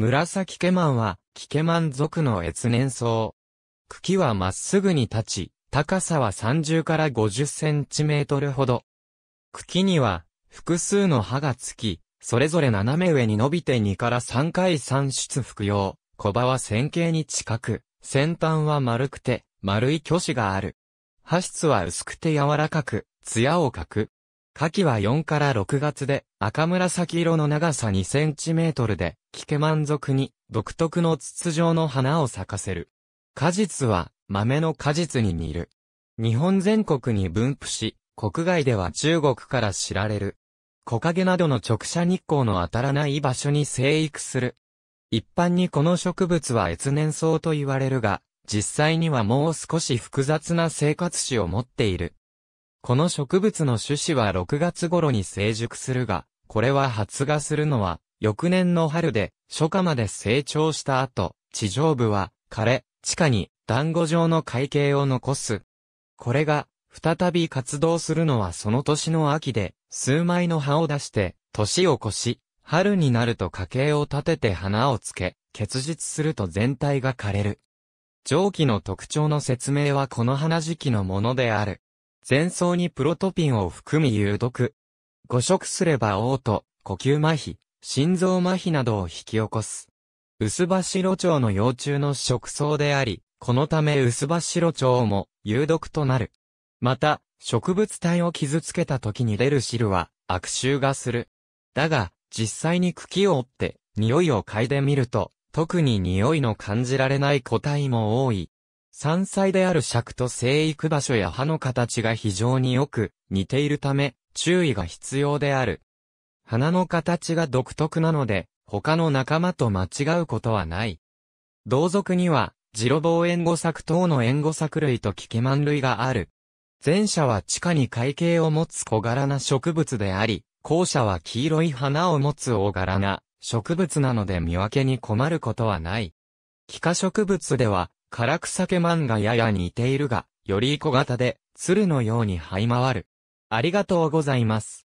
紫ケマンは、キケマン族の越年草。茎はまっすぐに立ち、高さは30から50センチメートルほど。茎には、複数の葉がつき、それぞれ斜め上に伸びて2から3回産出服用。小葉は線形に近く、先端は丸くて、丸い巨子がある。葉質は薄くて柔らかく、艶を欠く。夏季は4から6月で、赤紫色の長さ2センチメートルで、聞け満足に、独特の筒状の花を咲かせる。果実は、豆の果実に似る。日本全国に分布し、国外では中国から知られる。木陰などの直射日光の当たらない場所に生育する。一般にこの植物は越年草と言われるが、実際にはもう少し複雑な生活史を持っている。この植物の種子は6月頃に成熟するが、これは発芽するのは、翌年の春で、初夏まで成長した後、地上部は枯れ、地下に団子状の海景を残す。これが、再び活動するのはその年の秋で、数枚の葉を出して、年を越し、春になると家計を立てて花をつけ、結実すると全体が枯れる。蒸気の特徴の説明はこの花時期のものである。前奏にプロトピンを含み有毒。誤食すれば嘔吐、呼吸麻痺、心臓麻痺などを引き起こす。薄葉白蝶の幼虫の食草であり、このため薄葉白蝶も有毒となる。また、植物体を傷つけた時に出る汁は悪臭がする。だが、実際に茎を折って匂いを嗅いでみると、特に匂いの感じられない個体も多い。山菜である尺と生育場所や葉の形が非常によく似ているため、注意が必要である。花の形が独特なので、他の仲間と間違うことはない。同族には、ジロボウエンゴ作等のエンゴ作類とキケマン類がある。前者は地下に海景を持つ小柄な植物であり、後者は黄色い花を持つ大柄な植物なので見分けに困ることはない。気化植物では、唐草家漫画やや似ているが、より小型で、鶴のように這い回る。ありがとうございます。